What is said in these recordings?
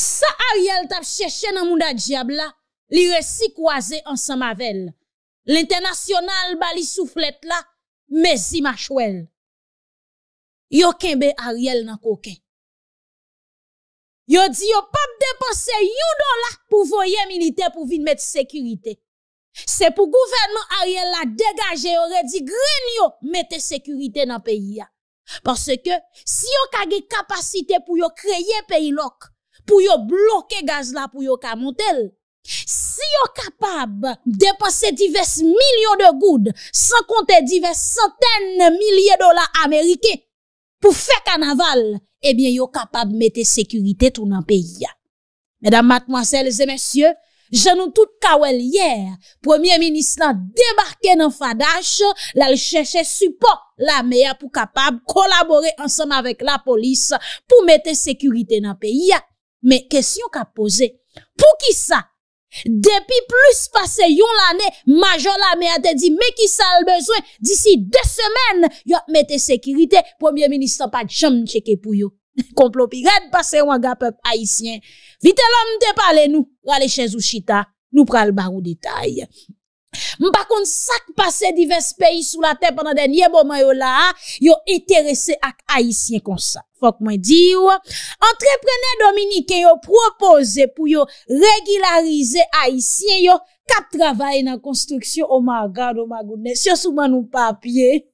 Sa Ariel tap chèche nan moun da djiab la, li resi kwaze ansan mavel. L'internasyonal bali souflet la, mezi ma chouel. Yo kenbe Ariel nan koken. Yo di yo pap depose yon do la pou voye milite pou vin mette sekurite. Se pou gouvenman Ariel la degaje, yo re di gren yo mette sekurite nan peyi ya. Parce que si yo kage kapasite pou yo kreye peyi lok, pou yo bloke gaz la pou yo kamontel. Si yo kapab depase divers milyon de goud, san konte divers centen milyon dola Amerike, pou fek an aval, ebyen yo kapab mette sekurite tou nan peyi ya. Medan matmwanselze, mesye, jan nou tout kawel yer, premier minis la demarke nan fadash, la le chèche support la meya pou kapab kolabore ansem avèk la polis pou mette sekurite nan peyi ya. Mais question qu'a posé pour qui ça Depuis plus passé yon l'année, major la ça a te mais qui ça a besoin d'ici deux semaines yo a mette sécurité premier ministre de jom cheke pou yo. Komplo pi passe pase gap peuple haïtien. Vite l'homme, te nous nou, rale chez nous chita, nou pral barou détail. Mpa kon sak pase divers peyi sou la ten Pendan den yeb oman yo la Yo eterese ak aisyen konsa Fok mwen diyo Entreprene Dominique yo propose Pou yo regularize aisyen Yo kap travaye nan konstruksyon Oman gade, oman gounes Yo souman ou papye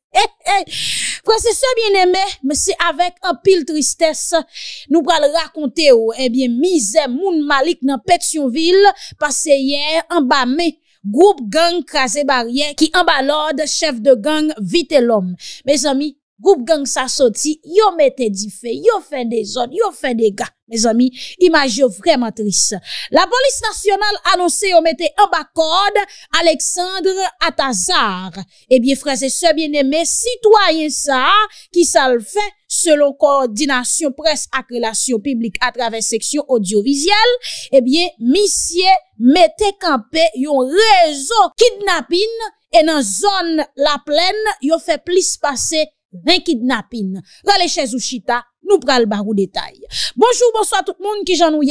Kwa se se bieneme Mse avek an pil tristese Nou pral rakonte yo oh, Ebyen eh mize moun malik nan Petionville Paseye en bame Groupe gang crasé barrière qui l'ordre, chef de gang vite l'homme. Mes amis, groupe gang sa sorti, yo mette di yo fait des zones yo fait des gars. Mes amis, image vraiment triste. La police nationale annoncé yo mette en bas code Alexandre Atazar. Eh bien, frères et sœurs bien-aimés, citoyens ça, qui ça le fait, selon koordinasyon pres ak relasyon publik atraven seksyon audio-vizyal, eh misye metekampe yon rezo kidnapin en an zon la plen, yon fe plis pase ren kidnapin. Kale Chezouchita. nous le barou détail. Bonjour, bonsoir tout le monde qui j'en Encore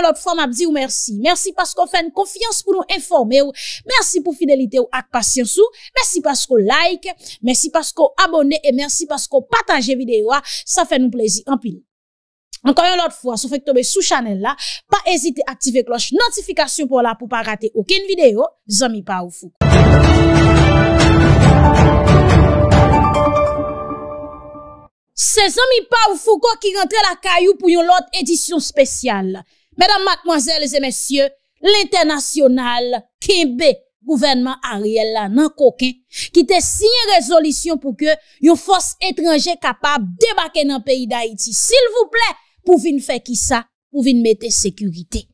une autre fois, m'a dit ou merci. Merci parce qu'on fait une confiance pour nous informer Merci pour fidélité ou patience Merci parce qu'on like. Merci parce qu'on abonne et merci parce qu'on partage vidéo. Ça fait nous plaisir en pile. Encore une autre fois, si vous faites tomber sous channel là, pas hésiter à activer cloche notification pour là pour pas rater aucune vidéo. Zami pas ou fou. Ces amis pas Foucault qui rentrent la caillou pour une autre édition spéciale. Mesdames, mademoiselles et messieurs, l'international le gouvernement Ariel là coquin qui te signé résolution pour que une force étrangère capable débarquer dans le pays d'Haïti. S'il vous plaît, pour venir faire qui ça, pour venir mettre sécurité.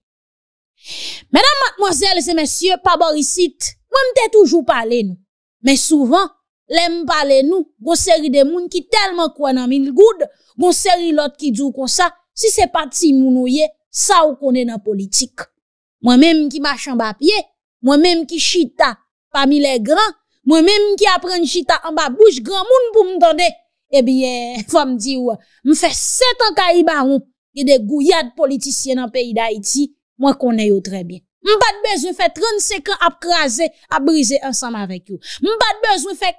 Mesdames, mademoiselles et messieurs, pas Borisite, moi t'ai toujours parlé nous. Mais souvent l'aime parle nous, grosse série de monde qui tellement quoi en mille goud, grosse série l'autre qui dit comme ça, si c'est pas si mounouye, ça où qu'on est dans politique. Moi-même qui marche en bas pied, moi-même qui chita parmi les grands, moi-même qui apprend chita en bas bouche grand monde pour m'entendre, eh bien, faut me dire, fais sept ans y a des gouillades politiciens dans le pays d'Haïti, moi connais très bien pas de besoin faire 35 ans à craser, à briser ensemble avec vous. pas de besoin faire 40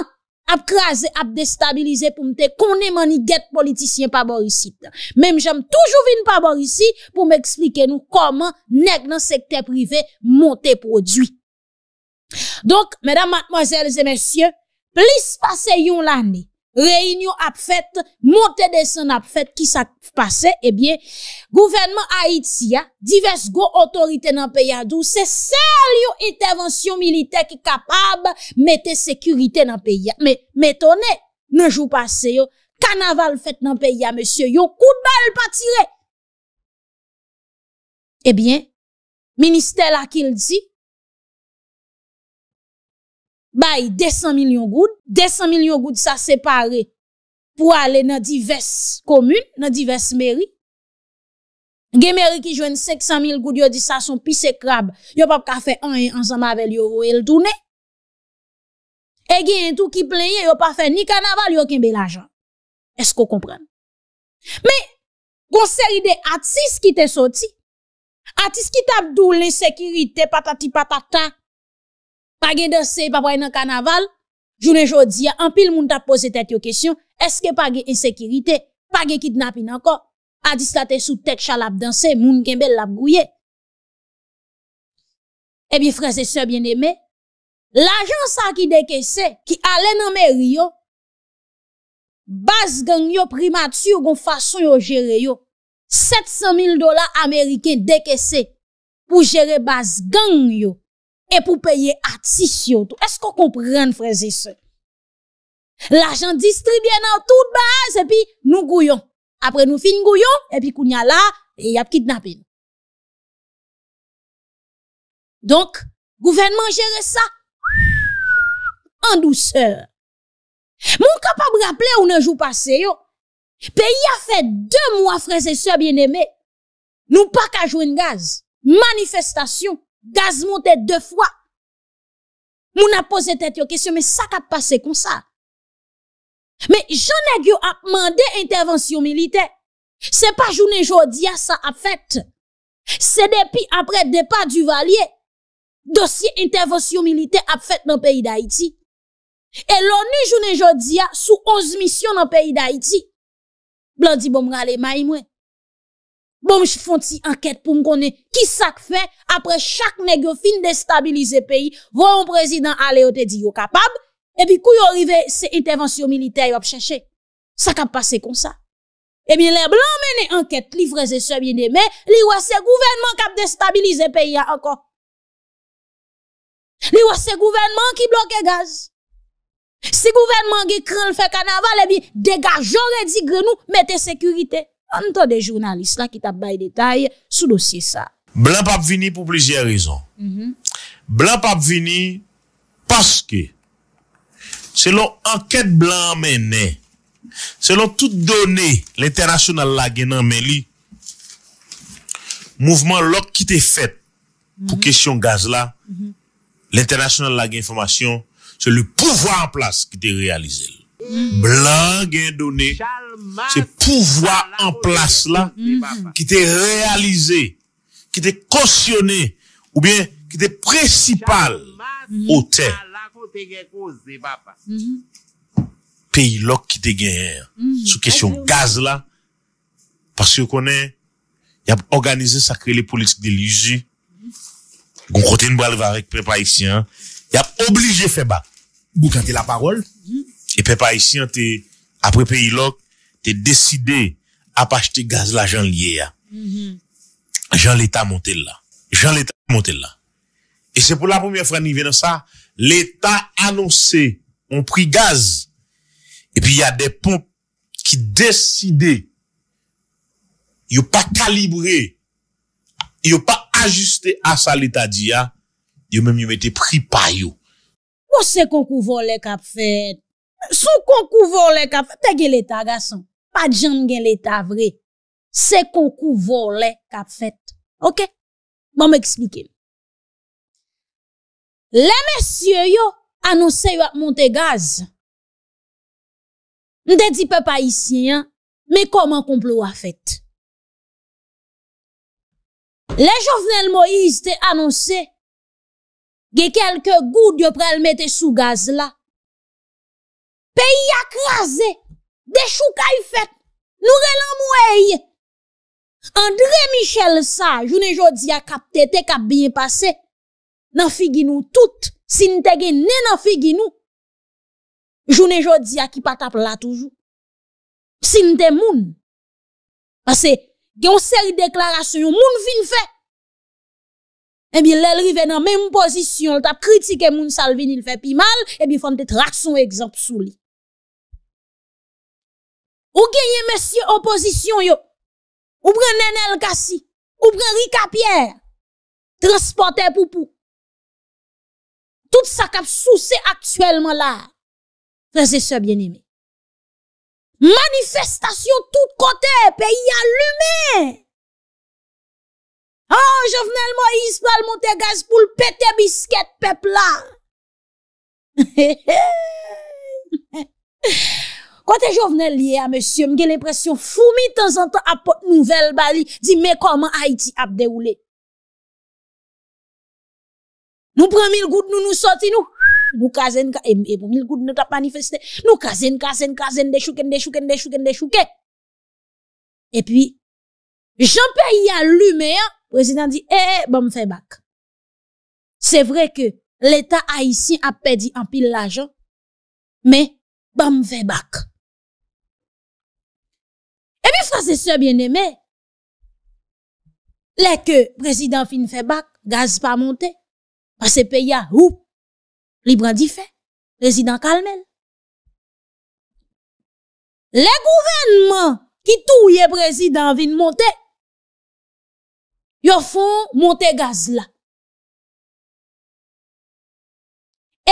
ans à craser, à déstabiliser pour me connaître maniguette politicien pas Borisite. Même j'aime toujours venir pas ici pour m'expliquer nous comment nèg dans secteur privé monter produit. Donc, mesdames, mademoiselles et messieurs, plus passez yon l'année, réunion a fait, montée des a fait, qui s'est passé, eh bien, gouvernement Haïti, diverses go autorités dans le pays, c'est celle intervention militaire qui est capable de mettre sécurité dans le pays. Mais, m'étonnez dans jour passé, carnaval fait dans le pays, monsieur, yo coup de balle pas tiré. Eh bien, ministère là qu'il dit, Baye 200 milyon goud, 200 milyon goud sa separe pou ale nan divers komune, nan divers meri. Gen meri ki jwen 500 milyon goud, yo di sa son pis e krab, yo pa pa ka fe 1,1 zamavel yo ou el dounen. E gen yon tou ki pleye, yo pa fe ni kanaval, yo ken bel ajan. Esko kompren? Me, gonseri de atis ki te soti, atis ki tabdou le sekirite patati patata, Page danse, papwe nan kanaval, jounen jodi ya, anpil moun ta pose tet yo kesyon, eske page insekirite, page kidnapin anko, adislate sou tek chalap danse, moun genbel lap bouye. Ebi frese se bieneme, lajan sa ki dekese, ki alen anmer yo, bas gang yo primatiyo kon fason yo jere yo, 700.000 dola ameriken dekese pou jere bas gang yo. et pour payer à tout. Est-ce qu'on comprend, frères et sœurs? L'argent distribué dans toute base, et puis nous gouillons. Après nous fin gouillons, et puis qu'on y a là, il y a kidnapping. Donc, gouvernement gère ça en douceur. Mon capable rappeler ou un jour passé, yo. Pays a fait deux mois, frères et sœurs bien-aimés. Nous pas qu'à jouer gaz. Manifestation. Gaz montè dè fwa, moun ap posè tèt yo kèsyon, mè sak ap pase kon sa. Mè, jenè gyo ap mandè intervensyon milite, se pa jounè jò diya sa ap fèt. Se depi apre depa du valye, dosye intervensyon milite ap fèt nan peyi d'Haïti. E l'ONU jounè jò diya sou 11 misyon nan peyi d'Haïti. Blandi bomra le may mwen. Bon mè chifon ti anket pou m konen ki sak fe apre chak negyo fin destabilize peyi. Ron prezident alè yo te di yo kapab. Ebi kou yo rive se intervensyon militey yo ap chache. Sa kap pase kon sa. Ebi le blan mène anket livreze se mène. Mè li wase gouvenman kap destabilize peyi ya ankon. Li wase gouvenman ki bloke gaz. Se gouvenman ge kran lfe kanaval ebi eh degaz jore di grenou mette sekurite. An ton de jounalist la ki tabay detay sou dosye sa. Blanpap vini pou plizye rizon. Mhm. Blanpap vini paske. Se lon anket blan men ne, se lon tout donne l'internasyon al lage nan men li, mouvman lok ki te fet pou kesyon mhm. gaz la, mhm. l'internasyon al lage informasyon, se lou pouvoi an plas ki te realizel. Blan gen donen Se pouvoi an plas la Ki te realize Ki te kosyone Ou bien ki te presipal Ote Peyi lok ki te gen Sou kesyon gaz la Par si yo konen Yap organize sakre le politik de liji Gon kote nbo alivarek Prepa isi Yap oblige feba Gou kante la parol E pe pa isi an te apre pe ilok, te deside apache te gaz mm-hmm. la jan liye ya. Jan l'Etat monte la. Jan l'Etat monte la. E se pou la poumye frani venan sa, l'Etat anonse, on pri gaz. E pi ya de pompe ki deside, yon pa kalibre, yon pa ajuste asa l'Etat diya, yon menm yon mette pri payo. Wase koko vo le kap fet? Sou konkou volè kap fèt, te gen l'état gason, pa djan gen l'état vre. Se konkou volè kap fèt, ok? Bon mè eksplike. Le mè sye yo anonsè yo ap monte gaz. Ndè dipe pa isyen, mè koman komplo wafèt. Le jovenel Moïse te anonsè, ge kelke goud yo prelmète sou gaz la. Pays a crasé. Des choucailles fait. Nous relan André Michel ça, ne jodi a capté te cap bien passé. Nan figi nous toutes, si te gen nan figi nous. Journée jodi a qui pas là toujours. Si te moun. Parce que une série de déclarations moun vin fait. Eh bien, rive dans même position, t'a critiqué moun salvin il fait pi mal, eh bien, faut te tracer son exemple sous lui. Ou genye mesye oposisyon yo Ou pren nenel kasi Ou pren rika pier Transporte pou pou Tout sa kap sou Se aktuelman la Prese se bienime Manifestasyon tout kote Pe yalume Oh je venel mo yis Pal monte gaz pou l pete biskete pepla He he he He he he Kote Jovenel Monsieur, a nous mge nous foumi temps temps temps apot nouvelle bali, di me comment Haïti Nous Nous Nous nous mil nous Nous nous nous. Nous Nou kazen, ka, mille e nous mil nous nous tap Nous nous kazen, kazen, kazen, nous des a nous hein. président di, dit, eh, eh bon nous back. C'est vrai que l'État haïtien a perdu un pile l'argent, mais bon nous Sa se se byen eme. Le ke prezident fin fe bak. Gaz pa monte. Pase pe ya. Ou. Librandi fe. Prezident kalmen. Le gouvenman. Ki tou ye prezident fin monte. Yo fon monte gaz la.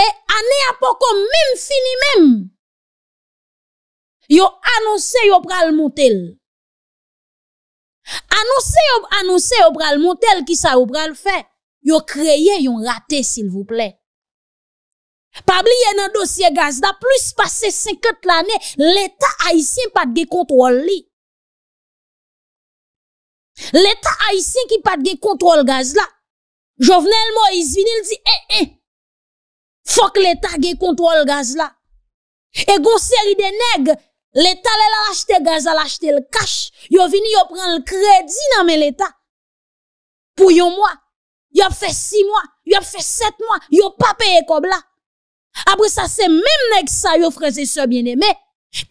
E ane apoko. Mem fini mem. Yo anose yo pral montel. Annoncez, annoncez, au bral montel qui ça au bral fait. ont créé, yon raté, s'il vous plaît. Pas oublier dans dossier gaz, da plus passé 50 l'année, l'État haïtien pas de contrôle li. L'État haïtien qui pas de contrôle gaz là. Jovenel Moïse vinil il dit, eh, eh, faut que l'État ait contrôle gaz là. Et gon série de nègres L'État l'a le gaz, l'a acheté le cash. Yo vini yo prend le crédit dans l'État. Pour yon mois. Yo fait six mois. Yo fait sept mois. Yo pas payé comme là. Après ça, c'est même frères ça yo frère et soeurs bien-aimé.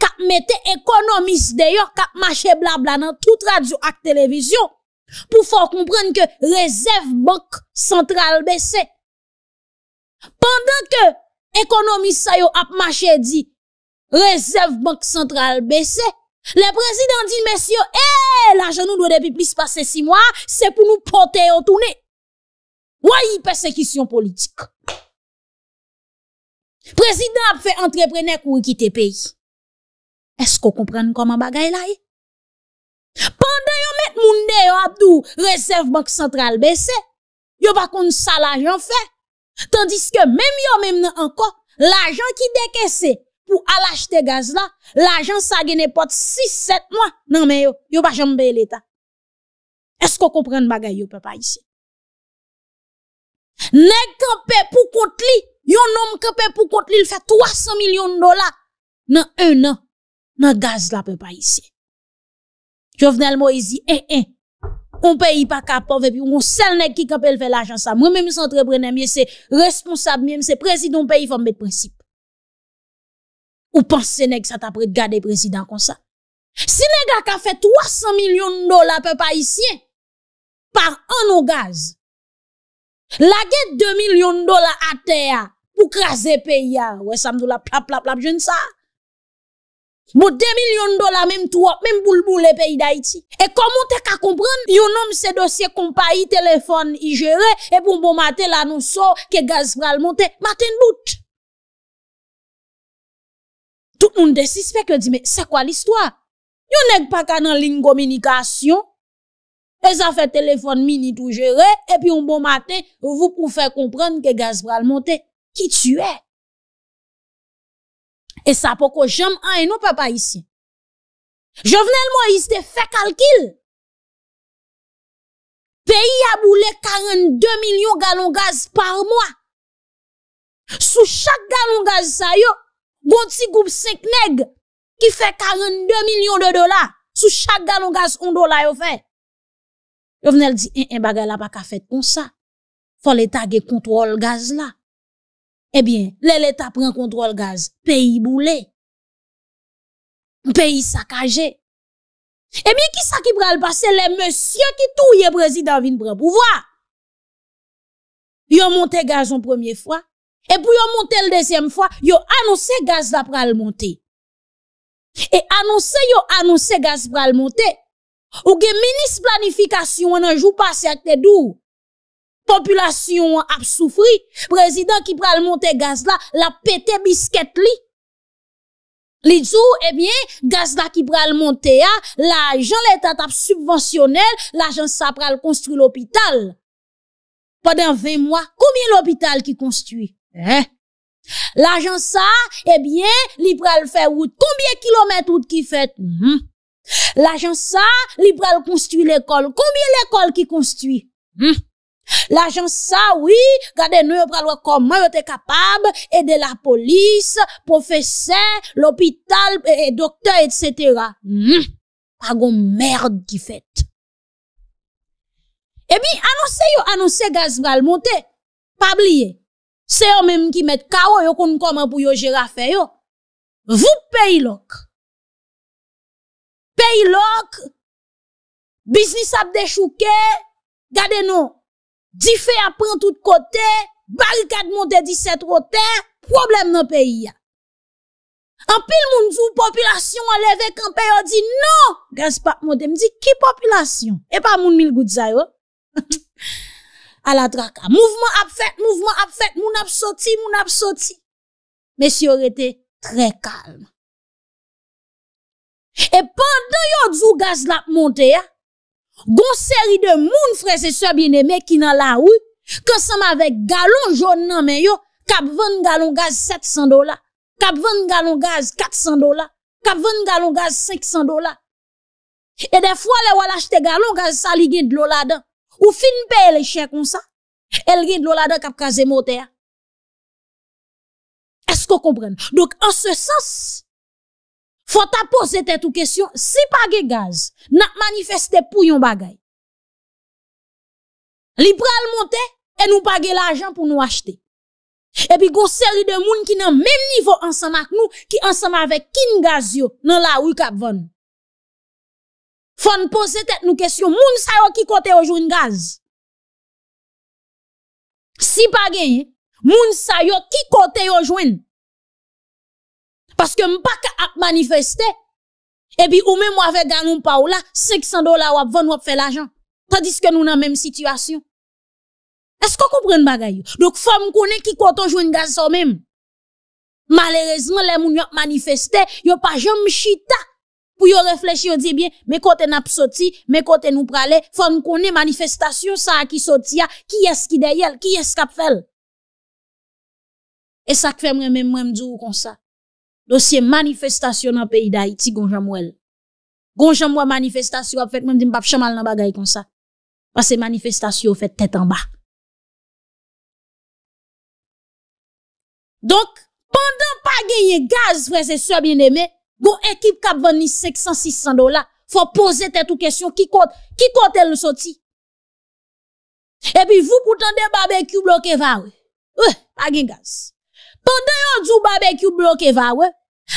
Kap mette économiste d'ailleurs, kap marché blabla dans toute radio et télévision. Pour faire comprendre que réserve banque centrale baissée. Pendant que économiste sa yo ap marché dit, rezerv bank sentral bese, le prezident di, mesyo, e, eh, la janou nou depi plis pase 6 mwa, se pou nou pote yo toune. Woyi persekisyon politik. Prezident ap fe entreprenè kou wikite peyi. Esko kompren koman bagay la e? Eh? Pande yo met moun de yo ap dou, rezerv bank sentral bese, yo bakoun sa la jan fe, tandis ke mem yo mem nan anko, la jan ki deke se, pou alachete gaz la, l'ajans sa gen epote 6-7 mwa, nan men yo, yo pa jan mbe l'Etat. Esko kompren bagay yo pe pa isi? Nè krepe pou kont li, yon nom krepe pou kont li, l'fè 300 milyon dola, nan 1 nan, nan gaz la pe eh, eh, pa isi. Jo vnen l'mo e zi, e, e, kon pe yi pa kap po, vepi yon sel nè ki krepe l'ajans sa, mwen mè mè s'entreprene, mè sè responsab, mè mè sè prezidon pe yi, fòm mè d'prinsip. Ou pensez que ça t'a prêt garder président comme ça Si a fait 300 millions de dollars peuple haïtien par an au gaz. La 2 millions de dollars à terre pour craser pays ouais ça me la plap plap plap sais ça. Bon 2 millions de dollars, même toi, même boule boule pays d'Haïti. Et comment t'es qu'à comprendre, un homme ces dossiers compagnie, téléphone, il gérer, et pour bon matin, sort, que gaz le monter, matin doute tout le monde des suspects que dit, mais c'est quoi l'histoire? Yon nèg pas qu'à dans ligne communication. Et ça fait téléphone mini tout géré. Et puis un bon matin, vous pouvez faire comprendre que gaz pral monter. Qui tu es? Et ça pourquoi j'aime un et non papa ici. Jovenel Moïse te fait calcul. Pays a boulé 42 millions de gallons de gaz par mois. Sous chaque gallon gaz ça y est. Bon petit groupe 5 nèg qui fait 42 millions de dollars sous chaque gallon gaz 1 dollar yo fait. Yo venait dit un eh, eh, bagage là pas qu'à faire comme ça. Faut l'état gè contrôle gaz là. Eh bien, l'état prend contrôle gaz, pays boulé. Pays saccagé. Eh bien, qui ça qui prend le passé? Les monsieur qui touillent le président vin pouvoir. Ils ont monté gaz en première fois. E pou yon monte l desenm fwa, yon anonsè gaz la pral monte. E anonsè yon anonsè gaz pral monte. Ou gen menis planifikasyon anonjou pasyak te dou. Populasyon ap soufri. Prezident ki pral monte gaz la, la pete bisket li. Li djou, ebyen, eh gaz la ki pral monte a, la jen l'etat ap subwansyonel, la jen sa pral konstru l'opital. Padan vey mwa, koumyen l'opital ki konstrui? L'agenca, e eh bie, li pral fè wout. Koumbyè kilomet wout ki fèt? Mhm. L'agenca, li pral konstwi l'ekol. Koumbyè l'ekol ki konstwi? L'agenca, wii, gade nou yo pral wakouman yo te kapab, ede la polis, profese, l'opital, eh, eh, doktè, etc. Mhm. Pagou mèrd ki fèt. E bie, anonse yo, anonse gazval, monte, pabliye. Se yo menm ki met kawon yo konn koman pou yo jirafen yo. Vou peyi lok. Peyi lok. Biznis ap de chouke. Gade nou. Dife ap pran tout kote. Barikad monte 17 roten. Problem nan peyi ya. An pil moun zou popilasyon aleve kan peyi yo di nou. Gazi pa moun de mdi ki popilasyon. E pa moun mil goudzay yo. à la traque. Mouvement a fait, mouvement a fait, moun a sorti, moun a sorti. Monsieur aurait très calme. Et pendant yon djou gaz la monte, gon série de moun frères et sœurs bien-aimés qui dans la rue, qu'ensemble avec galon jaune nan men yo, kap 20 gallon gaz 700 dollars, cap 20 gallon gaz 400 dollars, 20 gallon gaz 500 dollars. Et des fois, les wala achete galon gaz ça li de l'eau là-dedans. Ou fin pe lè chè kon sa, el rid lò la dè kap kaze motè a. Esko kompren? Dok an se sens, fò ta pose tè tou kèsyon, si page gaz, nan manifeste pou yon bagay. Libral motè, e nou page l'ajan pou nou achete. E pi gò seri de moun ki nan mèm nivò ansama k nou, ki ansama ve kin gaz yo nan la wikap van nou. Fon pose tet nou kesyon, moun sa yo ki kote yo jwen gaz? Si pa genye, moun sa yo ki kote yo jwen? Paske m pa ka ap manifeste, ebi ou mè m wave ganon pa ou la, 500 dola wap ven wap fè l'ajan. Tadiske nou nan mèm situasyon. Esko kou pren bagay yo? Dok fò m konen ki kote yo jwen gaz sou mèm. Malerezman lè moun yo ap manifeste, yo pa jen m chita. pour y'a réfléchir, on dit bien, mais côté n'a sorti, mais côté nous pralé, faut nous connaître manifestation ça qui sorti, qui est-ce qui derrière, qui est-ce qui a fait. Et ça fait moi même moi me oh, comme ça. Dossier manifestation dans le pays d'Haïti gonjamouel. Gonjamouel manifestation a fait même dit pas chamal dans bagaille comme ça. Parce que manifestation fait tête en bas. Donc pendant pas gagner gaz frère c'est bien aimé Bon équipe qui a 500, 600 dollars. Faut poser tête question. Qui compte, qui compte le sorti? Et puis, vous, pourtant, des barbecue bloqué, va, ouais. pas gaz. Pendant que dit barbecue bloqué, va,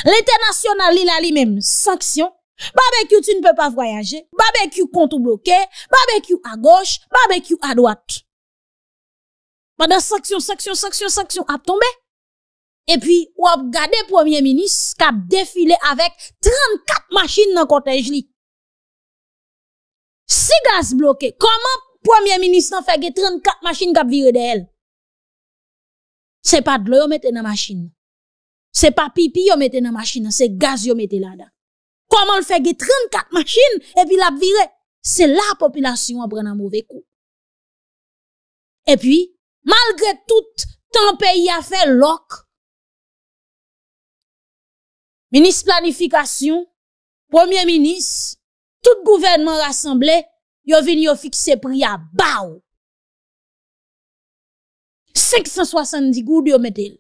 L'international, il a lui-même sanction. Barbecue, tu ne peux pas voyager. Barbecue, compte bloqué. Barbecue à gauche. Barbecue à droite. Pendant sanction, sanction, sanction, sanction, a tombé et puis ou a le premier ministre a défilé avec 34 machines dans cortège li. Si gaz bloqué, comment premier ministre n'a fait 34 machines a viré d'elle? C'est pas de l'eau mettez dans la machine. C'est pas pipi qui mettez dans la machine, c'est gaz yo mettez là-dedans. Comment le fait 34 machines et puis l'a viré? C'est la population prend un mauvais coup. Et puis, malgré tout, tant pays a fait l'oc, Ministre planification, premier ministre, tout gouvernement rassemblé, yo vin yo fixer prix à ba 570 goud yo metel.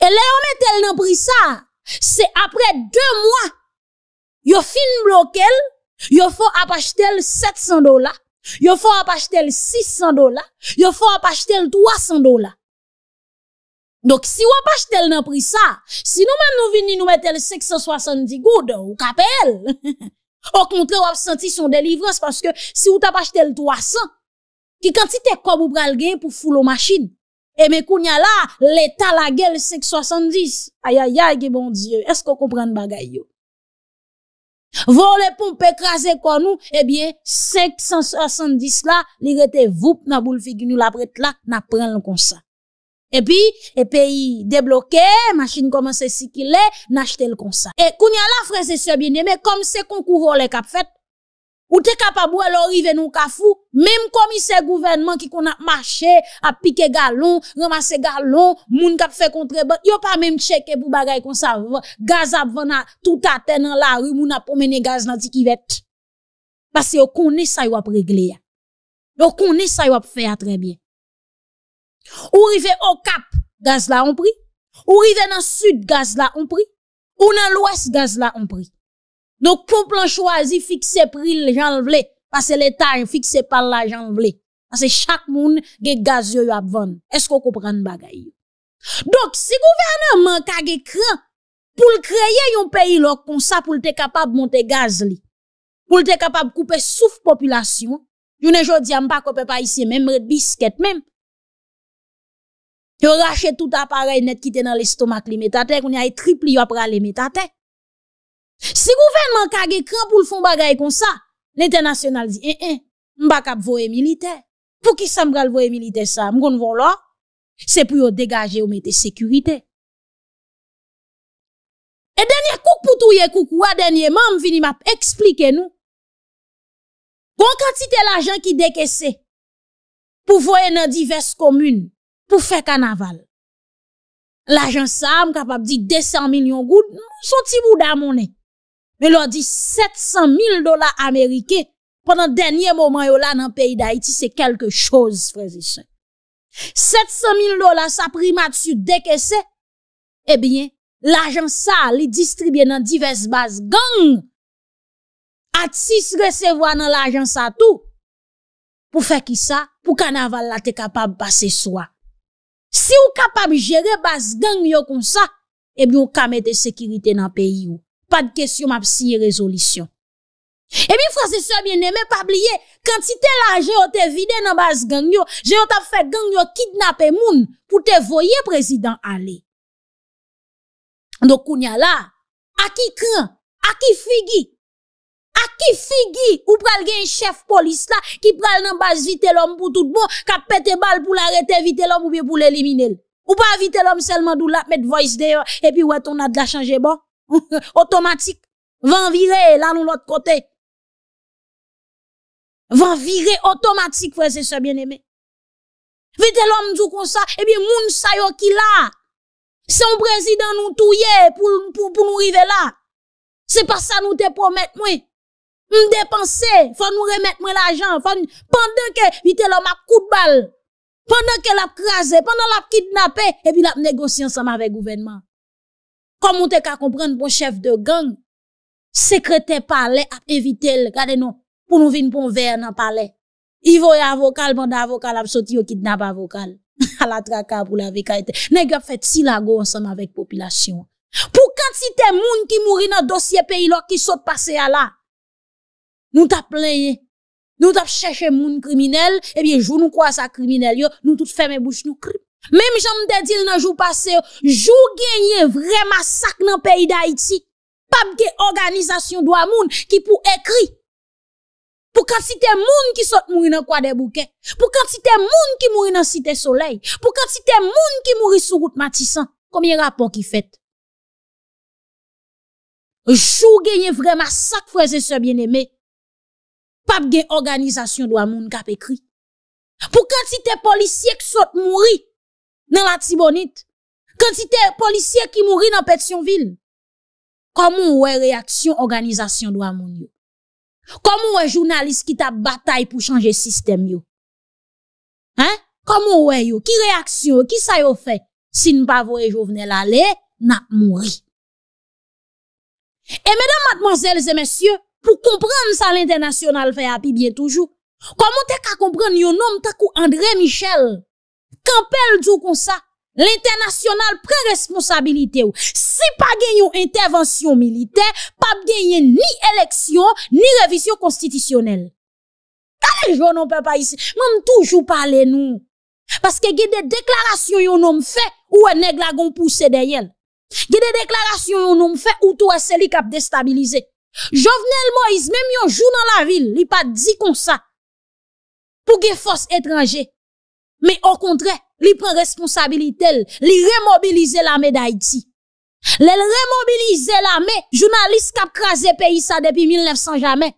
Et le yo metel nan pri ça, C'est après deux mois. yo fin blokel, yo fo 700 dollars. yo fo apashtel 600 dollars. yo fo apashtel 300 dollars. Dok si wap achetel nan pri sa, si nou men nou vini nou metel seksan soasan di goud, ou kapel. Ok, nou tre wap senti son delivres, paske si wap achetel 300, ki kantite kob ou pral gen pou ful o masin. E me koun ya la, le tala gen le seksan soasan di. Ayayay, gen bon diyo, esko koupran bagay yo? Vole pou pekraze konou, ebyen seksan soasan di la, li rete vup nan boule figi nou la pret la nan pren l kon sa. Et puis, et pays débloqué, machine commence à circuler, n'achetait le comme ça. Et, qu'on y a là, frère, c'est sûr, bien aimé, comme c'est concours volé qu'a fait, ou t'es capable, ou alors, arriver même cafou, même commissaire gouvernement qui qu'on a marché, à piquer galon, ramasser galon, moun qu'a fait contre ban, y'a pas même checké pour bagay comme ça. gaz à tout à terre dans la rue, moun a promené gaz dans le vête. Parce que, qu'on est ça, y'a pas régler. Donc, est ça, y'a va faire très bien. Ou rive au Cap, gaz là on prix. Ou rive dans le sud, gaz là on prix. Ou dans l'ouest, gaz là on prix. Donc, pour plan choisi, fixer prix, j'en vle. Parce que l'État fixe pas là, j'en vle. Parce que chaque monde, ge gaz yo à vendre. Est-ce qu'on comprend bagaille Donc, si gouvernement ka ge cran, pour le créer un pays là, comme ça, pour être capable de monter gaz li. Pour être capable de couper souffle population. Je ne dis pas qu'on peut pas ici, même biscuit, même. Yo rache tout appareil net qui était dans l'estomac li On qu'on y a triple après les metate. Si gouvernement a cran pour le fond comme ça, l'international dit, eh, eh, pas kap les militaire. Pour qui ça me le les militaire ça? M'gon volo? C'est pour dégager ou mettre sécurité. Et dernier coup pour tout yé coucou, à dernier m'a suis m'a expliqué nous. Bon quantité l'argent qui décaissait pour voir dans diverses communes. pou fè kanaval. L'agen sa am kapab di 200 milyon gout, sou ti bouda mounen. Me lor di 700 mil dola Amerike, pwè nan denye mouman yo la nan peyi d'Haïti, se kelke chòz, frèze se. 700 mil dola sa primat su deke se, e bie, l'agen sa li distribye nan divers bas gang, atis resevo nan l'agen sa tou, pou fè ki sa, pou kanaval la te kapab bas se swa. Si ou kapab jere bas gangyo kon sa, ebi ou kamete sekirite nan peyi ou. Pad kesyon map siye rezolisyon. Ebi Fransese ou mwen eme pabliye, kantite laje ou te vide nan bas gangyo, jen yo tap fè gangyo kidnap e moun pou te voye prezident ale. Do kounya la, aki kren, aki figi, A qui figui ou pral un chef police là qui pral nan base vite l'homme pour tout bon, qui péter balle pour l'arrêter vite l'homme ou bien pour l'éliminer. Ou pas vite l'homme seulement d'où la mettre voice d'ailleurs et puis ouais ton a de la changer bon. Automatique. Van virer là nous l'autre côté. Vent virer automatique frère c'est ça bien aimé. Vite l'homme du comme ça et bien moun sa qui qui là. Son président nous touye pour pour, pour nous arriver là. C'est pas ça nous te promet moi me m'm faut nous remettre l'argent, pendant que vite l'homme a coup de balle, pendant que l'a crasé, pendant l'a kidnappé et puis l'a négocié ensemble avec le gouvernement. Comme on te qu'à comprendre bon chef de gang, secrétaire palais a invité regardez nous pour nous venir pour un verre dans palais. Il voit avocat, un avocat a sorti au kidnappe avocat à la traka pour la vie Nèg a fait silago ensemble avec population. Pour quantité monde qui mourit dans dossier pays qui saute passer à là nous t'a plaigné. Nous t'a cherché moun criminel, eh bien, jour nous à ça criminel yo, nous tout ferme bouche nous crie. Même j'en me dit dans jour passé, jour gagné vrai massacre dans pays d'Haïti. Pas de organisation doit moun qui pour écrit. Pour des moun qui saute mourir dans quoi des bouquets. Pour un moun qui mourir dans cité soleil. Pour des moun qui mourir sur route Matissan. Combien rapport qui fait? Jour gagné vrai massacre, frères et sœurs bien-aimés pas de organisation doit moun a écrit. Pour quantité policiers qui sont mouri dans la Tibonite, quantité policiers qui mourir dans Pétionville. Comment ouais réaction organisation doit moun yo? Comment ouais journaliste qui t'a bataille pour changer système yo? Hein? Comment ouais yo? Qui réaction? Qui ça yo fait? Si nous pas voyez Jovenel aller, n'a mouri. Et mesdames, mademoiselles et messieurs, pour comprendre ça l'international fait à bien toujours. Comment t'es qu'à comprendre un homme t'as André Michel? Campel dit comme ça, l'international prend responsabilité ou. Si pas une intervention militaire, pas gagné ni élection, ni révision constitutionnelle. Allez, je non peux pas ici. Même toujours parler nous. Parce que y des déclarations yon homme fait ou un nègre la gon poussé derrière. Y des déclarations yon homme fait ou tout c'est qui a déstabilisé. Jovenel Moïse, même yon jour dans la ville, il pas dit comme ça. Pour des forces étrangères. Mais au contraire, il prend responsabilité, il remobilise l'armée d'Haïti. Il remobilise l'armée, journaliste qui a crasé pays ça depuis 1900 jamais.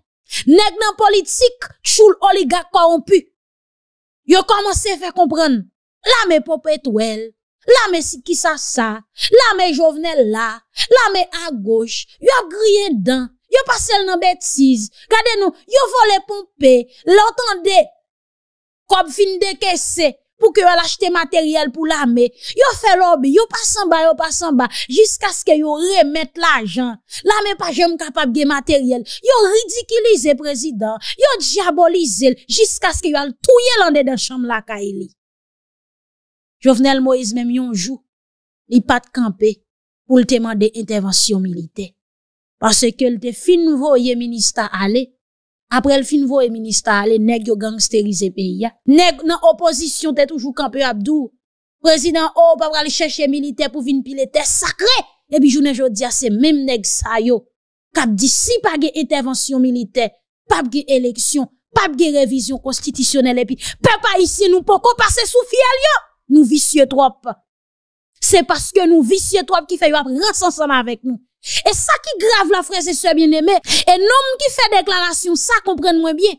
Nèg nan politique, choule oligarque corrompu. a commencé à faire comprendre. L'armée Là l'armée si qui ça ça, l'armée jovenel là, l'armée à gauche, a grillé dedans. Yo pas la bêtise. Gardez nous, yo volé pomper. L'entendez. Comme fin de kese. pour que yo l'acheter matériel pour l'armée. Yo fait lobby, yo pas en bas, yo passe en bas, jusqu'à ce que yo remette l'argent. L'armée pas jamais capable de matériel. Yo le président, yo diabolise jusqu'à ce que yo touye l'en dans chambre la Kaili. Jovenel Moïse même yon jou, il pas de camper pour le demander intervention militaire. Parce que le fin voyer ministre aller. Après le fin voyer ministre aller, nèg yo le pays. Nèg nan opposition te toujours campé Abdou. Président, oh, il aller chercher militaire pour venir pile tes sacré. Et puis, je jodi a, c'est même nèg sa yo. Kap di si pa intervention militaire, pas ge élection, pas révision constitutionnelle. Et puis, papa ici, nous pourquoi passer sous fiel Nous vicieux trop. C'est parce que nous vicieux trop qui fait avoir un avec nous. E sa ki grave la frese sebyen eme, e nom ki fe deklanasyon sa kompren mwen bien.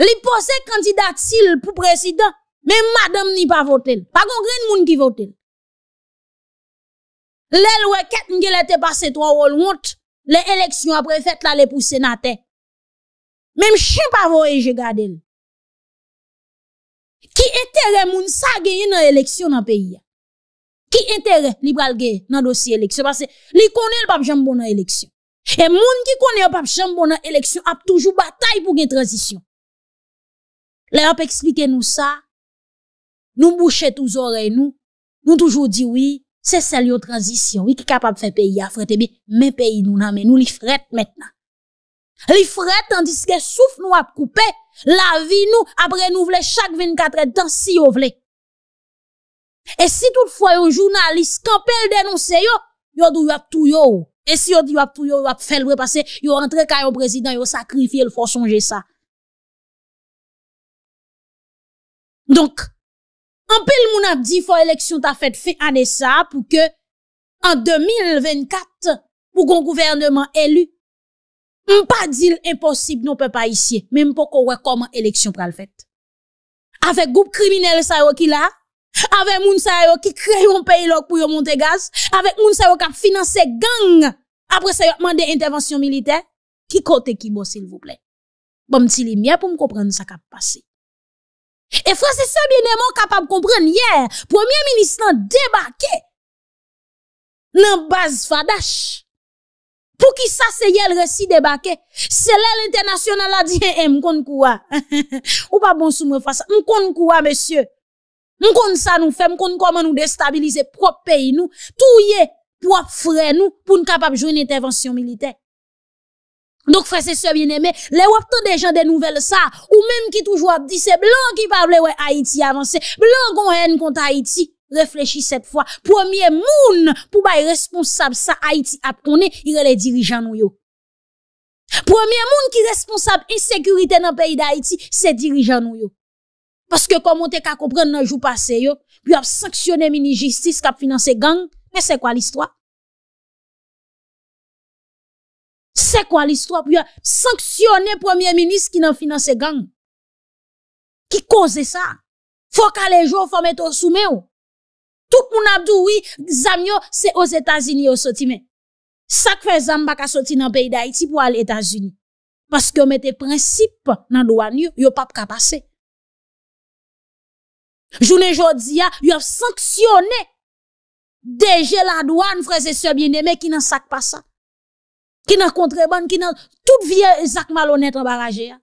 Li pose kandidat sil pou prezident, men madam ni pa vote. Pa kongren moun ki vote. Le lwe ket nge lete pase 3 wol mont, le eleksyon apre fet la le pou senate. Men m chen pa voye je gade. Ki ete remoun sa geye nan eleksyon nan peyi ya. qui intérêt li dans dans dossier élection parce que li connaît le pap jambon dans élection et monde qui connaît le pap jambon dans élection a toujours bataille pour une transition là a expliqué nous ça nous bouché tous oreilles nous nous toujours dit oui c'est celle yon transition oui qui capable faire pays à mais, mais pays nous nan mais nous li frette maintenant li frette tandis que souffle nous a coupé la vie nous après renouvelé chaque 24 heures si vous veut. E si tout fwa yon jounalist Kampel denonse yo Yo di wap tou yo E si yo di wap tou yo Yo wap fel vwe pase Yo rentre kanyo prezident Yo sakrifye l fwa sonje sa Donk Anpel moun ap di fwa eleksyon ta fèt Fè ane sa pou ke An 2024 Pou kon gouvernement elu M pa dil imposib nou pe pa isye Mem pou kon wè koman eleksyon pral fèt Afèk goup kriminel sa wè ki la Avec moun qui crée un pays pour monter gaz, avec moun sa a qui finance gang. Après ça yo demandé intervention militaire. Qui côté qui bon s'il vous plaît. Bon petit lumière pour me comprendre ça qui passé. Et frère c'est ça bien aimant capable comprendre hier, premier ministre débarqué dans base Fadash. Pour qui ça c'est le récit débarqué? C'est là l'international a dit, eh, eh m'kon koua. Ou pas bon sous moi face. M'kon koua, monsieur. Nous connaissons ça nous fait, nous comment nous déstabiliser propre pays nous, est, propre frère nous pour nous capable jouer une intervention militaire. Donc frère c'est sœurs bien aimé, les autant des gens des nouvelles ça ou même qui toujours dit c'est blanc qui parle ouais Haïti avancé, blanc gon haine contre Haïti. Réfléchis cette fois. Premier moun pour bay responsable ça Haïti a y il les dirigeants nous yo. Premier moun qui responsable insécurité dans le pays d'Haïti, c'est dirigeant nous yo. Paske komon te ka kompren nan jou pase yo, pyo ap sanksyone mini-jistis kap finanse gang, men se kwa l'histoire? Se kwa l'histoire pyo? Sanksyone premier-ministre ki nan finanse gang. Ki kose sa? Fwa ka lejou, fwa mette osume yo. Touk moun abdou, oui, zam yo, se os Etasini yo soti men. Sak fe zan baka soti nan peyi d'Aiti pou al Etasini. Paske yo mette prinsip nan douan yo, yo pap kapase. Journée ah, vous avez sanctionné déjà la douane, frères qui sœurs qui pas ça, pas sa. Qui ça. Qui qui n'en... tout vie sak malonèt an baraje en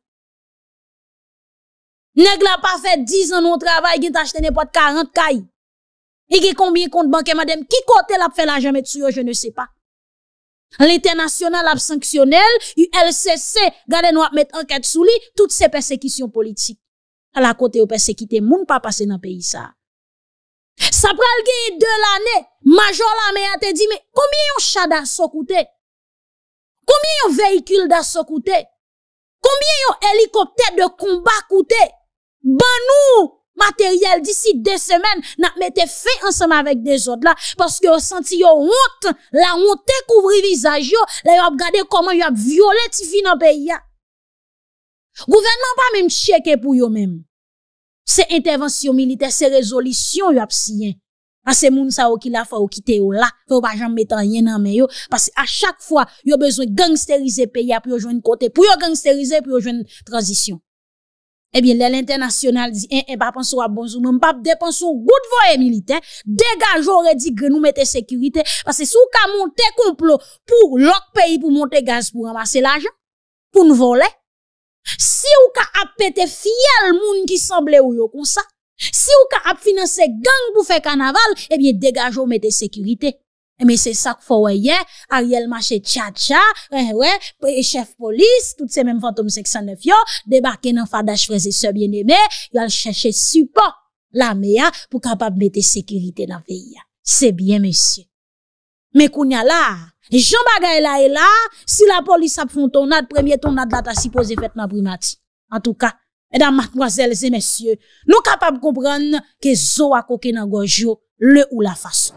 barrage. N'a pas fait 10 ans de travail, qui acheté n'importe 40 cailles. Et qui combien compte bancaire madame, qui côté l'a fait l'argent je ne sais pas. L'international sanctionnel, l'ULCC, gardez nous mettre enquête sous lui toutes ces persécutions politiques. A la kote ou pe se kite, moun pa pase nan peyi sa. Sa prel geye de l'ane, majol la me a te di, konbien yon chad a sokoute? Konbien yon veykul da sokoute? Konbien yon helikopte de koumba koute? Ban nou materyel disi de semen, nan me te fe ansama vek de zot la, paske yo senti yo hot, la hot te kouvri vizaj yo, la yo ap gade koman yo ap viole ti fi nan peyi ya. Gouvernement pas même checké pour eux même. C'est intervention militaire, c'est résolution yo absien. Ah Ces moun sa ou qui la faut quitter ou là, faut pas jamais mettre rien dans mais yo parce à chaque fois yo besoin gangsteriser pays pour joindre côté, pour yo gangsteriser pour joindre transition. Eh bien, l'international dit, eh, eh, pas à bon non pas dépenser un goût militaire, dégage, j'aurais dit que nous mettez sécurité, parce que si vous monter complot pour l'autre pays pour monter gaz pour ramasser l'argent, pour nous voler, si ou ka ap pété fiel moun qui semblait ou yo comme ça, si ou avez ap financé gang pour faire carnaval, eh bien dégagez, ou mettez sécurité. Mais eh c'est ça qu'il faut voir. Ariel marche tcha-tcha, eh, ouais, chef police, toutes ces mêmes fantômes 609, yo, débarqués dans Fadash frère et sœurs bien-aimés, yo al chercher support la meilleure, pour capable mettre sécurité dans pays. C'est bien monsieur. Mais qu'on y a là, Jean Bagay là et là, si la police a fait tonade, premier tonade là, t'as supposé faire dans primati. En tout cas, mesdames, mademoiselles et messieurs, nous capables de comprendre que Zo a coqué le ou la façon.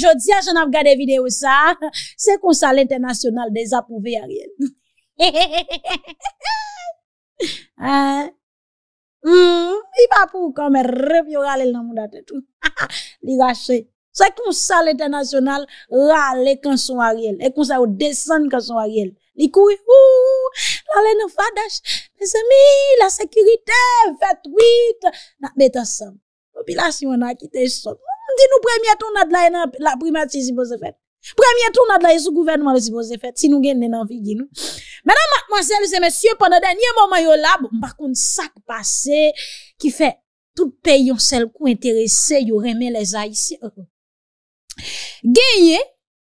Jodi a jen ap gade videyo sa, se kon sa l'internasyonal dezapouve a riel. Hmm, I pa pou kon me revyo ral el nan moun daten tou. Li rache. Se kon sa l'internasyonal, la le konson a riel. E kon sa ou desen konson a riel. Li kouye ou, la le nou fadash, le zemi, la sekurite, vet wite. Na bete san. Popilasyon a kite son ou. cest nous premier tournade la, la, la primati si fait premier tournade la, sous gouvernement si fait fait si nous gen dans vie nous. Madame, mademoiselle, se pendant moment, dernier moment yo la, par ça qui passé qui fait tout pays intéressé seul kou intéressé yo remet les haïtiens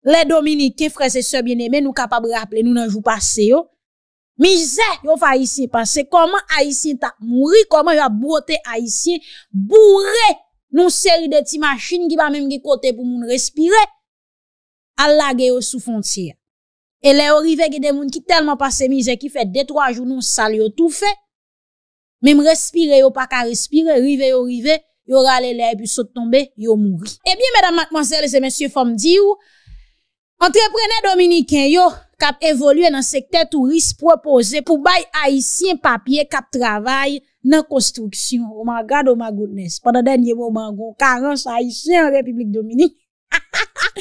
Les frères frères sœurs sœurs bien nous nous kapab rappeler nous nanjou jour passé. Misère yo fa Haitien Comment comment haïtiens ta mouri, Comment yo a brote Haïtien bourré non série de petites machines qui va même qui côté pour moun respirer à laguer au sous frontière et là arrivé des gens qui tellement passé misé qui fait deux trois jours non salio tout fait même respirer ou pas qu'à respirer arrivé y aura les lèvres puis saute tomber yo mourir. Eh bien mesdames mademoiselles et messieurs femme dire dire. entrepreneur dominicain yo cap évolué dans secteur touriste proposé pour bail haïtien papier cap travail nan konstruksyon, omagado magounes, pandan den yevouman, goun karense Aisyen an Republik Dominik, ha ha ha,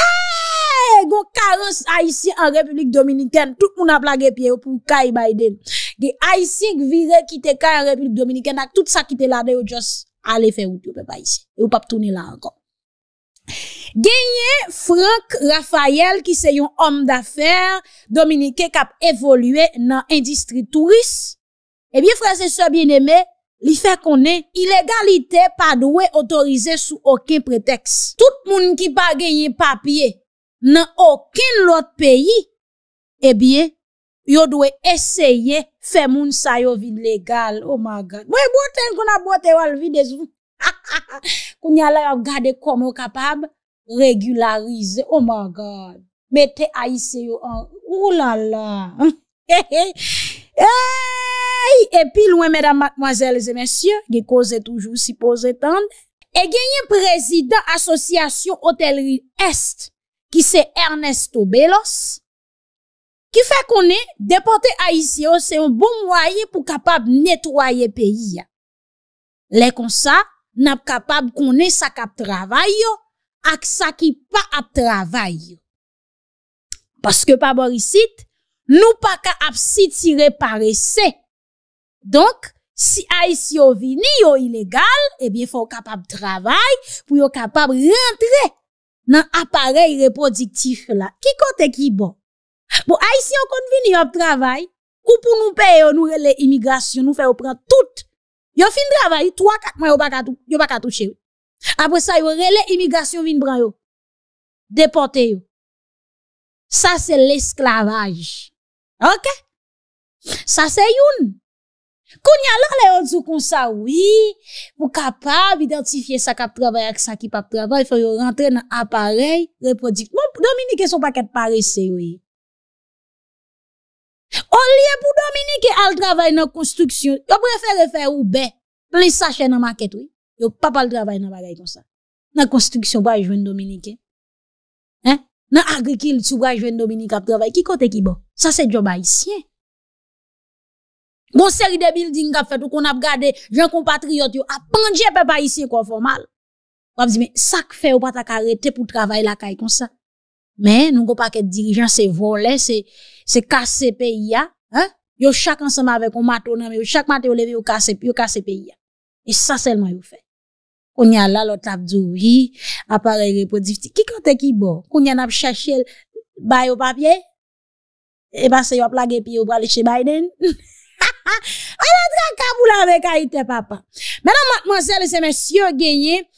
eee, goun karense Aisyen an Republik Dominik, ten tout moun ap lage piye, ou pou kaye Biden, de Aisyen kvize kite kaye an Republik Dominik, ten ak tout sa kite la de, ou jos ale fe oupe pa Aisyen, ou pap touni la ankon. Genye Frank Raphael, ki se yon om da fer, Dominike kap evolue nan industry touriste, Ebiye franse so bieneme, li fe konen, ilegalite pa dwe otorize sou okin preteks. Tout eh moun ki pa genye papye nan okin lot peyi, ebiye, yo dwe eseye fe moun sayo vide legal. Oh my God! Mwen bote, mwen a bote wal vide. Kou nyala yo gade kom yo kapab regularize. Oh my God! Mete aise yo an. Oh la la! Eyyy, e pi lwen, mèdam, makmwazèl, zè mèsyè, ge koze toujou si poze tan, e genyen prezident asosyasyon otèlri est, ki se Ernesto Belos, ki fè konè depote a isyo se yon bon mwaye pou kapab netwoye peyi ya. Lè kon sa, nap kapab konè sa kap travay yo, ak sa ki pa ap travay yo. Paske pa borisit, Nou pa ka apsi ti reparese. Donk, si a yisi yo vini yo ilegal, ebyen eh fò kapab travay pou yo kapab rentre nan aparel reproduktif la. Ki kote ki bon. Bon, a yisi yo kon vini yo ap travay, kou pou nou pe yo nou rele imigrasyon, nou fè yo pran tout. Yo fin travay, 3-4 mwen yo baka touche yo. Apre sa yo rele imigrasyon vin pran yo. Depote yo. Sa se l'esklavaj. Ok? Sa se youn. Koun yal an le yon zou kon sa, wii. Pou kapav identifiye sa kap travay ak sa ki pap travay, fè yon rentre nan aparey, repodik. Moun pou Dominike son paket parey, se wii. On liye pou Dominike al travay nan konstruksyon. Yo prefe refe oube, pli sa chen nan maket wii. Yo papal travay nan barey kon sa. Nan konstruksyon waj jwen Dominike. dans l'agriculture, la jeune Dominique a travaillé. Qui côté qui bon? Ça, c'est job haïtien. Bon, série de buildings qui fait, ou qu'on a regardé, compatriote compatriotes, a pendu peuple haïtien quoi, formal. On a dit, mais ça que fait, ou pas t'as arrêter pour travailler la caille comme ça. Mais, nous, on pas être dirigeants, c'est volé, c'est, c'est casser pays, hein? hein. Yo, chaque ensemble avec un matin, mais chaque matin, on lève, on casse, on casse pays. Hein? Et ça, seulement, il fait qu'on y e a là, l'autre a oui, appareil reproductif. Qui quand est qui bon? Qu'on y a n'a cherché le, bah, au papier? Eh ben, c'est, y a plagué pis, y a chez Biden. Ha, ha! On la à avec Haïti, papa. Maintenant, monsieur c'est messieurs gagnés.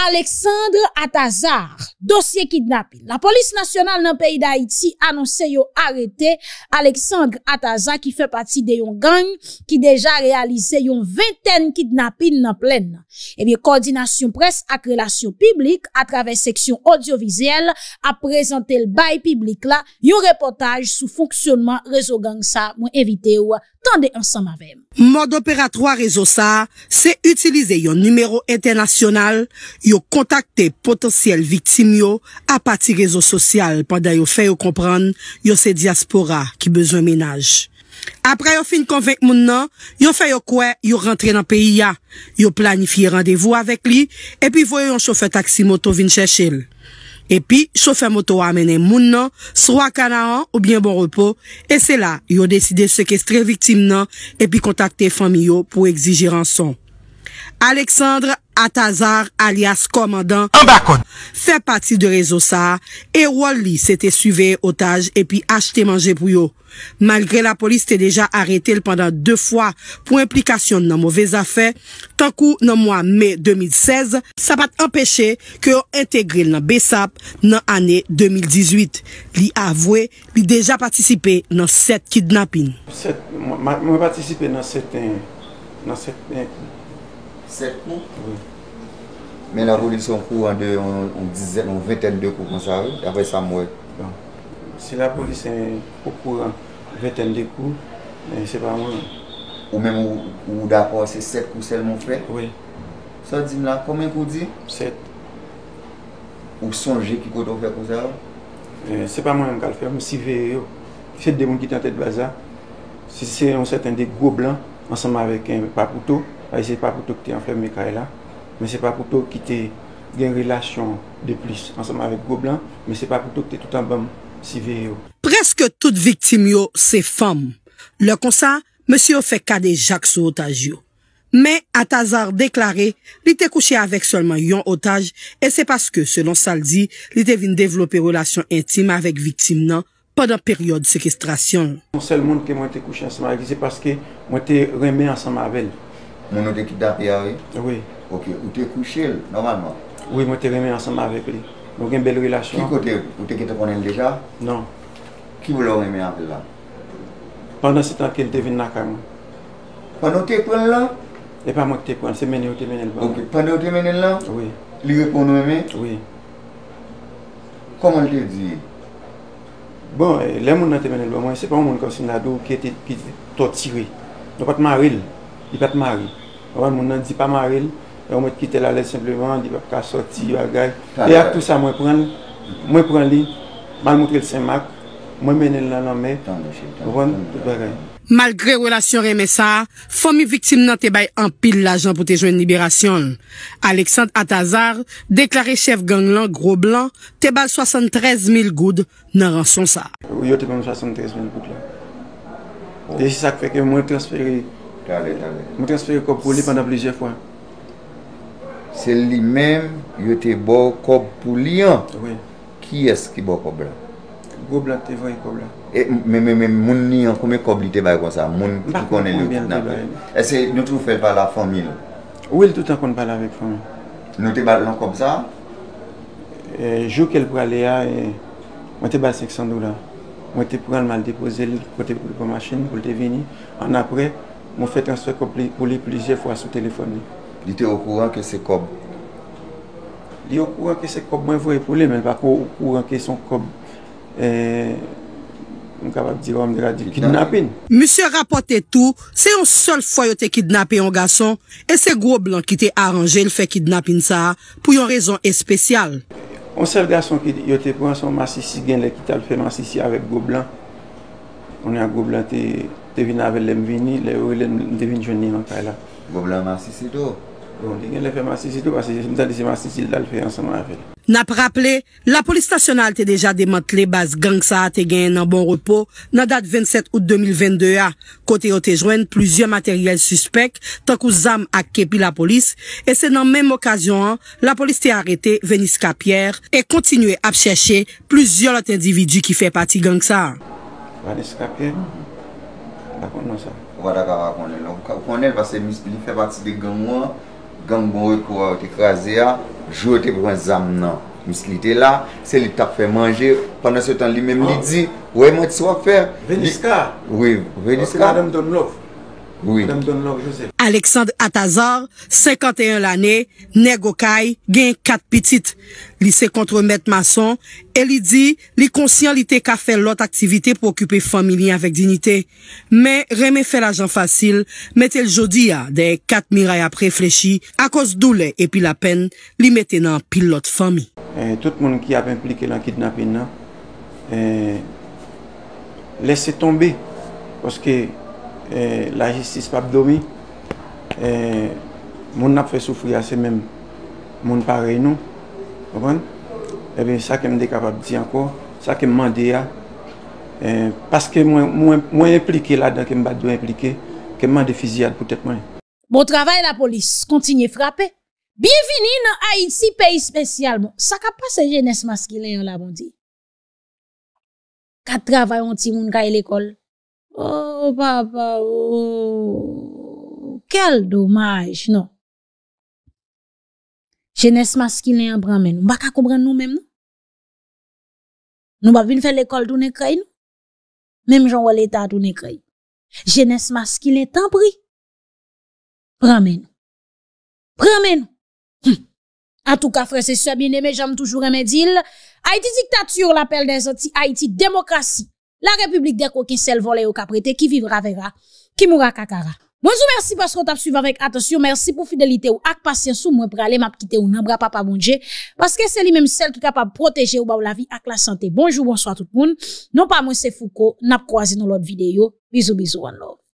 Aleksandre Atazar, dosye kidnapil. La polis nasyonal nan peyi d'Haïti anonse yo arete Aleksandre Atazar ki fe pati de yon gang ki deja realise yon venten kidnapil nan plen. Eh Koordinasyon pres ak relasyon piblik atrave seksyon audiovizel aprezentel bay piblik la yon reportaj sou fonksyonman reso gang sa mwen evite yo. Mwen de operatroy rezo sa, se utilize yon numero internasyonal, yon kontakte potensyel viktim yo apati rezo sosyal pandan yon feyo kompran yon se diaspora ki bezon menaj. Apra yon fin konvek moun nan, yon feyo kwe yon rentre nan peyi ya, yon planifiye randevo avèk li, epi voye yon chofe taksi moto vin Chechil. Epi, sofer moto amene moun nan, sou akana an ou bien bon repos, e se la, yo deside sekestre vitim nan, epi kontakte fami yo pou exigir anson. Aleksandre Atazar alias komandan Fè pati de rezo sa E wol li sete suve otaj E pi achete manje pou yo Malgre la polis te deja arete Pendan 2 fwa pou implikasyon Nan mouvez afe Tankou nan mwa me 2016 Sa pat empèche ke o entegre Nan besap nan ane 2018 Li avwe li deja Patisipe nan 7 kidnapin Mwen patisipe nan 7 Nan 7 7 kou? Oui. Men la roli son kou an de, on dizen, on viten de kou konsa ou, d'avè sa mwè. Non. Si la polisè, pou kou an, viten de kou, se pa mwen. Ou mèm ou d'apò, se 7 kou sel moun fè? Oui. Sa di mla, koman kou di? 7. Ou sonje ki koto fè konsa ou? Se pa mwen mkal fè, msi ve yo. Se de moun ki tan tèd baza, se se an sèten de gò blan, ansama avèk papoutou, Ay ah, se pa poutou ki te enflem me kaela, men se pa poutou ki te gen relasyon de plis anseman vek goblan, men se pa poutou ki te toutan bam si veyo. Preske tout viktim yo se fam. Le konsa, monsi yo fe kade jak sou otaj yo. Men, atazar deklaré, li te kouche avek solman yon otaj, e se paske, selon saldi, li te vin devlopi relasyon intime avek viktim nan, padan peryode sekestrasyon. Mon sel moun ke mwen te kouche anseman, e di se paske mwen te reme anseman avek. Moun o te ki da pya we? Oui. Ok, ou te kouche l, normalman? Oui, moun te reme ansamba avek li. Moun gen beloui la chouan. Ki kote, ou te ki te ponen deja? Non. Ki vou lò reme an lan? Pendan se tanke l te vin na karm. Pan ou te ponen lan? E pa moun te ponen, se mene ou te mene l ban. Ok, pan ou te mene l lan? Oui. Li repon nou mene? Oui. Koman te di? Bon, le moun nan te mene l ban, moun se pa moun konsinadou ki te tiré. Nopat maril, ipat maril. Wan moun nan di pa maril, yo e mwen kite la le simplevan, di wap ka soti yo agay. Ah, e ap ah. tout sa mwen pren, mwen pren li, man moun trel sen mak, mwen menel nan anme, wan te bagay. Malgre relasyon remesa, fomi viktim nan te bay empil la jan pou te jwen liberasyon. Aleksand Atazar, deklare chef ganglan, gro blan, te bay 73 mil goud nan ransonsa. Yo te bay 73 mil goud la. De se sak feke mwen transferi Ta le, ta le. Mwen trasfer yon kob pou li pandan plizye fwa. Se li men, yon te bo kob pou li an? Oui. Ki es ki bo kob la? Gob la, te voy kob la. E men men men, moun li an, kome kob li te bay kon sa? Moun ki kon el yon? Moun biyan te bay. E se nou tou fèl pala fomil? Ou el toutan kon pala vek fomil. Nou te bay lan kob sa? Jou ke l prale a, mwen te bay sek san dou la. Mwen te pral mal depoze, kote pou l po machin, kote vini. An apre... Mwen fè transfer komple, pou li plije fwa sou telefon li. Li te okouran ke se kob? Li okouran ke se kob, mwen vwe pou li, men pa okouran ke son kob. E, mwen kapap diwa, mwen dera di kidnapin. Mousse rapote tou, se yon sol fwa yo te kidnapin yon gason, e se Goublan ki te aranje l fè kidnapin sa, pou yon rezon espesyal. On sel gason ki yo te pranson masisi gen le kital fè masisi avè Goublan. On yon Goublan te... devine avèl lèm vini, lè ou lèm devine jouni an tay la. Gòm la mase si do. Gòm, bon, gen lè fè mase si do, mase si do, mase si do, mase si do, mase si do, mase si do. N ap rapple, la polis tasyonal te deja demantle bas gang sa te gen nan bon repo nan dat 27 out 2022 a. Kote yo te jwen, pluzion materyel suspect tankou zam ak kepi la polis e se nan menm okasyon an, la polis te arete, venis kapyer e kontinue ap chèche pluzion lot individu ki fè pati gang sa. Venis kapyer? Rakon mwen sa. Wadakakakon el. Wakakakon el, vase misli fe bati de gen mwen, gen mwen we kwa ou te kraze ya, jwote pou mwen zam nan. Misli te la, se li tak fe manje, pandan se tan li menm li di, wè mwen ti swa fe. Veniska? Oui, veniska. Se la dem don mlof? Alexandre Atazor 51 l ane Ne Gokay gen 4 pitit Li se kontre Met Masson E li di li konsyant li te ka fè Lot aktivite pou okupè familie Avèk dignite Men remè fè l ajan fasil Met el jodi ya de 4 miray apre fleshi A kos doule epi la pen Li meten an pil lot fami Tout moun ki ap implike la kidnapina Lese eh, tombe Poske Eh, la jistis pa bdomi, eh, moun apre soufri ase men, moun pare nou, ebe eh sa kem de kapab di anko, sa kem mande ya, paske mwen implike la dan kem bado implike, kem mande fizyad poutet mwen. Bon travay la polis, kontinye frape, biye vini nan Haiti peyi spesyal moun, sa ka pase jenese maskile yon la bondi. Kat travay onti moun gaye lekol. Oh, papa, oh, quel dommage, non. Jeunesse masculine en bras, mais nous ne pouvons pas comprendre nous-mêmes, non. Nous ne pouvons faire l'école tout n'est non? Même Jean vois l'état tout n'est Jeunesse masculine, en pris. nous. Pramène. Hum. En tout cas, frère, c'est ça bien aimé, j'aime toujours aimer Haïti dictature, l'appel des autres. Haïti démocratie. La République des coquins, celle volée au caprété, qui vivra verra, qui mourra kakara. Bonjour, merci parce qu'on t'a suivi avec attention. Merci pour fidélité ou ak patience ou pour aller m'a quitter ou n'a pas bon Dieu. Parce que c'est lui-même celle qui est capable de protéger ou la vie avec la santé. Bonjour, bonsoir tout le monde. Non pas moi c'est Foucault, n'a croisé dans l'autre vidéo. Bisous, bisous, one love.